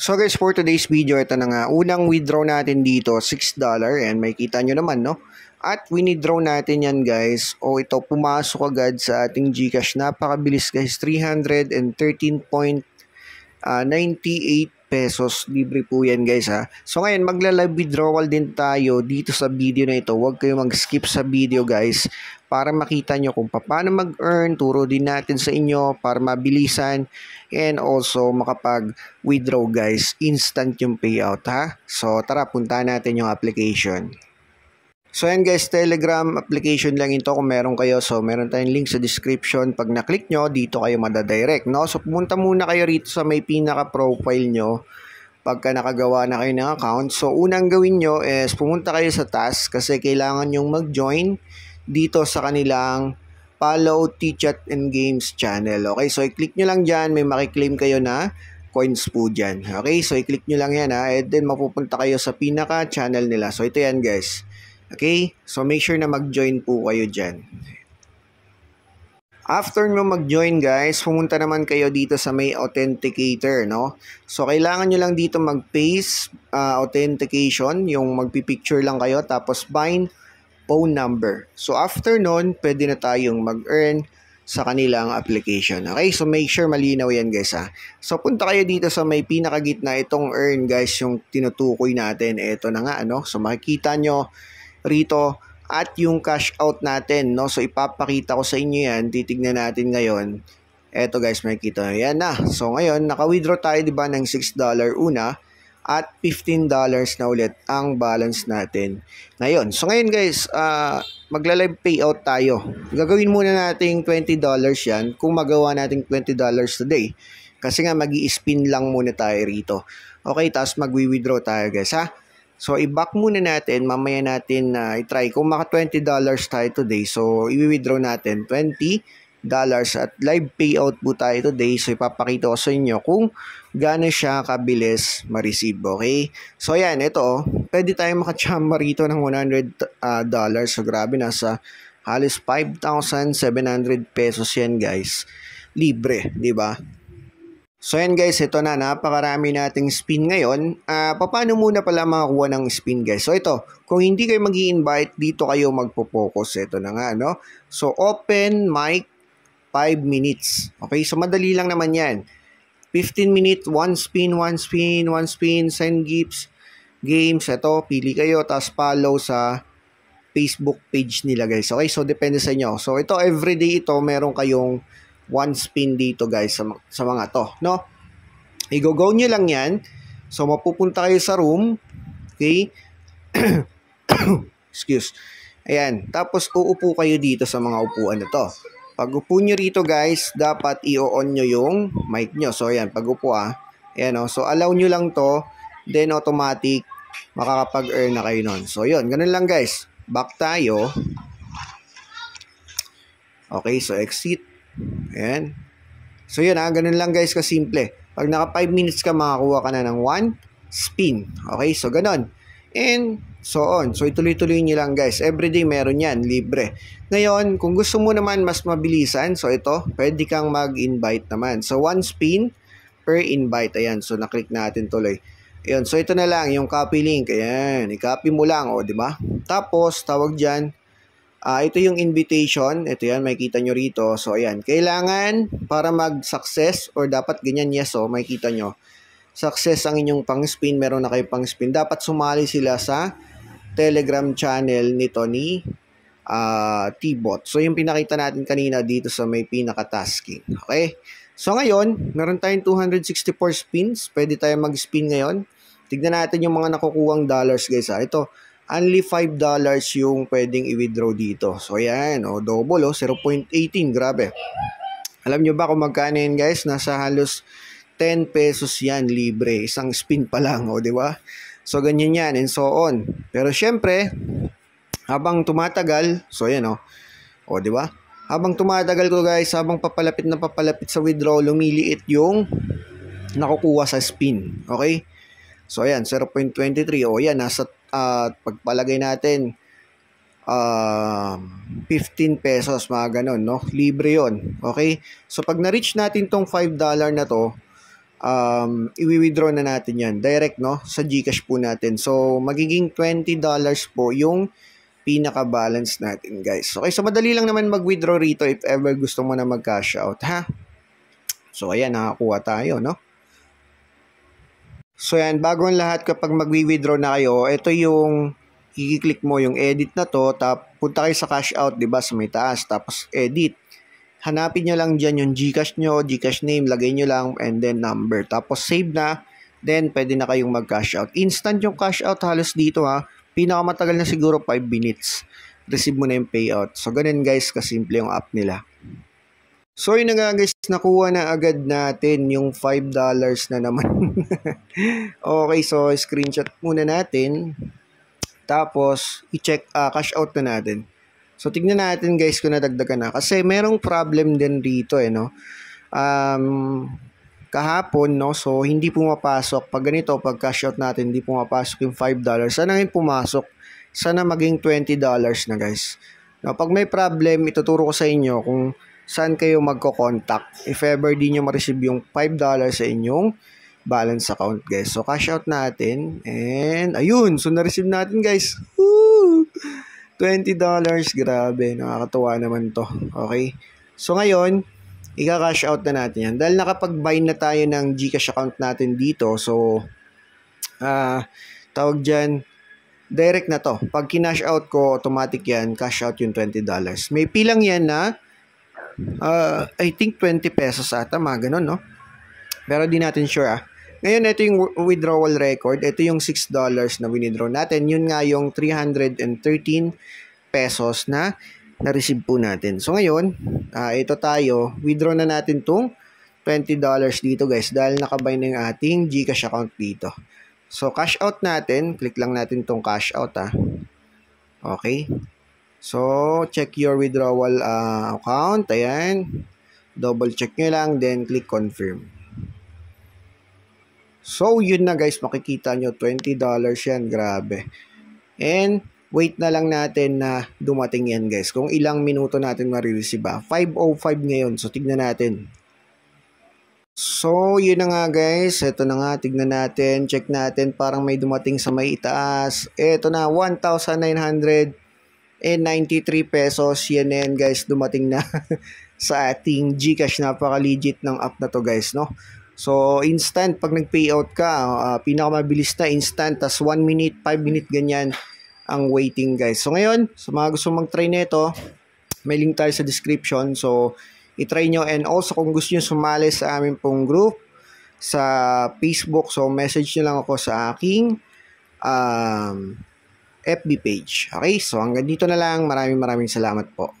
So guys, for today's video, ito na nga. Unang withdraw natin dito, $6. And may kita nyo naman, no? At winidraw natin yan, guys. O ito, pumasok agad sa ating Gcash. Napakabilis, guys. 313.98 ah, pesos. Libre po yan, guys, ha? So ngayon, magla-live withdrawal din tayo dito sa video na ito. Huwag kayong mag-skip sa video, guys para makita nyo kung paano mag-earn. Turo din natin sa inyo para mabilisan and also makapag-withdraw guys. Instant yung payout ha. So tara, punta natin yung application. So yan guys, Telegram application lang ito kung meron kayo. So meron tayong link sa description. Pag na-click nyo, dito kayo madadirect. No? So pumunta muna kayo rito sa may pinaka-profile nyo pagka nakagawa na kayo ng account. So unang gawin nyo is pumunta kayo sa task kasi kailangan nyong mag-join dito sa kanilang Follow T-Chat and Games channel. Okay, so i-click nyo lang dyan. May makiklaim kayo na coins po dyan. Okay, so i-click nyo lang yan ha. And then mapupunta kayo sa pinaka channel nila. So ito yan guys. Okay, so make sure na mag-join po kayo dyan. After nyo mag-join guys, pumunta naman kayo dito sa may authenticator, no? So, kailangan nyo lang dito mag-paste uh, authentication, yung magpipicture lang kayo, tapos bind phone number. So after nun, pwede na tayong mag-earn sa kanilang application. Okay, so make sure malinaw yan guys ha. Ah. So punta kayo dito sa may pinakagitna itong earn guys yung tinutukoy natin. Ito na nga ano. So makikita nyo rito at yung cash out natin no. So ipapakita ko sa inyo yan. Titignan natin ngayon. Ito guys makikita nyo. Yan na. So ngayon naka-withdraw tayo di ba ng $6 una at $15 na ulit ang balance natin ngayon. So ngayon guys, uh, magla-live payout tayo. Gagawin muna nating $20 yan kung magawa nating $20 today. Kasi nga mag spin lang muna tayo rito. Okay, tapos magwi-withdraw tayo guys ha. So i-back muna natin, mamaya natin na uh, i-try. Kung maka $20 tayo today, so i-withdraw natin 20 dollars at live payout po tayo today so ipapakita ko sa inyo kung gaano siya kabilis ma-receive okay so ayan ito oh. pwede tayong makachamba rito ng 100 ah, dollars so grabe nasa halos 5,700 pesos yan guys libre di ba So yan guys, ito na, napakarami nating spin ngayon. Uh, paano muna pala makakuha ng spin guys? So ito, kung hindi kayo mag invite dito kayo magpo-focus. Ito na nga, no? So open mic 5 minutes. Okay, so madali lang naman yan. 15 minute, one spin, one spin, one spin, send gifts, games. Ito, pili kayo, tapos follow sa Facebook page nila guys. Okay, so depende sa inyo. So ito, everyday ito, meron kayong one spin dito guys sa, sa mga to. No? I-go-go nyo lang yan. So mapupunta kayo sa room. Okay? Excuse. Ayan. Tapos uupo kayo dito sa mga upuan na to. Pag upo nyo rito guys, dapat i-on nyo yung mic nyo. So ayan, pag upo ah. Ayan Oh. So allow nyo lang to. Then automatic, makakapag-earn na kayo nun. So yun, ganun lang guys. Back tayo. Okay, so exit. Ayan. So yun ah, ganun lang guys kasimple. Pag naka 5 minutes ka, makakuha ka na ng 1 spin. Okay, so ganun and so on. So ituloy-tuloy nyo lang guys. Everyday meron yan, libre. Ngayon, kung gusto mo naman mas mabilisan, so ito, pwede kang mag-invite naman. So one spin per invite. Ayan, so naklik natin tuloy. Ayan, so ito na lang, yung copy link. Ayan, i-copy mo lang, o, oh, di ba? Tapos, tawag dyan, uh, ito yung invitation. Ito yan, makikita nyo rito. So, ayan, kailangan para mag-success or dapat ganyan yes, o, oh, makikita nyo success ang inyong pang-spin, meron na kayo pang-spin, dapat sumali sila sa Telegram channel nito ni uh, T-Bot. So, yung pinakita natin kanina dito sa may pinaka-tasking. Okay? So, ngayon, meron tayong 264 spins. Pwede tayong mag-spin ngayon. Tignan natin yung mga nakukuwang dollars, guys. Ha? Ah. Ito, only $5 yung pwedeng i-withdraw dito. So, ayan. O, oh, double, o. 0.18. Grabe. Alam nyo ba kung magkano yun, guys? Nasa halos 10 pesos yan libre. Isang spin pa lang, o, oh, di ba? So, ganyan yan and so on. Pero syempre, habang tumatagal, so yan o, oh. o, oh, di ba? Habang tumatagal ko guys, habang papalapit na papalapit sa withdraw, lumiliit yung nakukuha sa spin. Okay? So, ayan, 0.23. O, yan, nasa uh, pagpalagay natin, uh, ah, 15 pesos, mga ganun, no? Libre yon Okay? So, pag na-reach natin tong $5 na to, um, iwi-withdraw na natin yan. Direct, no? Sa Gcash po natin. So, magiging $20 po yung pinaka-balance natin, guys. Okay, so madali lang naman mag-withdraw rito if ever gusto mo na mag-cash out, ha? So, ayan, nakakuha tayo, no? So, ayan, bago ang lahat, kapag mag-withdraw na kayo, ito yung i-click mo yung edit na to, tap, punta kayo sa cash out, di ba, sa may taas, tapos edit hanapin nyo lang dyan yung Gcash nyo, Gcash name, lagay nyo lang, and then number. Tapos save na, then pwede na kayong mag-cash out. Instant yung cash out halos dito ha. Pinakamatagal na siguro 5 minutes. Receive mo na yung payout. So, ganun guys, kasimple yung app nila. So, yun na nga guys, nakuha na agad natin yung $5 na naman. okay, so screenshot muna natin. Tapos, i-check, uh, cash out na natin. So, tignan natin guys kung nadagdagan na. Kasi merong problem din dito eh, no? Um, kahapon, no? So, hindi pumapasok. Pag ganito, pag cash out natin, hindi pumapasok yung $5. Sana ngayon pumasok. Sana maging $20 na guys. No, pag may problem, ituturo ko sa inyo kung saan kayo magko-contact if ever di niyo ma-receive yung $5 sa inyong balance account guys. So cash out natin and ayun, so na-receive natin guys. Woo! $20, grabe, nakakatuwa naman to. Okay? So ngayon, ika-cash out na natin yan. Dahil nakapag-buy na tayo ng Gcash account natin dito, so, ah, uh, tawag dyan, direct na to. Pag kinash out ko, automatic yan, cash out yung $20. May pilang yan na, uh, I think 20 pesos ata, mga ganun, no? Pero di natin sure ah. Ngayon, ito yung withdrawal record. Ito yung $6 na winidraw natin. Yun nga yung 313 pesos na na-receive po natin. So, ngayon, uh, ito tayo. Withdraw na natin tong $20 dito guys dahil nakabay na yung ating Gcash account dito. So, cash out natin. Click lang natin tong cash out ha. Ah. Okay. So, check your withdrawal uh, account. Ayan. Double check nyo lang. Then, click confirm. So, yun na guys, makikita nyo, $20 yan, grabe. And, wait na lang natin na dumating yan guys. Kung ilang minuto natin marireceive ba. 5.05 ngayon, so tignan natin. So, yun na nga guys. eto na nga, tignan natin, check natin. Parang may dumating sa may itaas. Ito na, 1,993 pesos. Yan na yan guys, dumating na sa ating Gcash. Napaka-legit ng app na to guys, no? So, instant, pag nag-payout ka, uh, pinakamabilis na instant, tas 1 minute, 5 minute, ganyan ang waiting guys. So, ngayon, sa mga gusto mag-try nito, may link tayo sa description. So, itry nyo and also kung gusto nyo sumali sa aming pong group sa Facebook, so message nyo lang ako sa aking um, FB page. Okay, so hanggang dito na lang. Maraming maraming salamat po.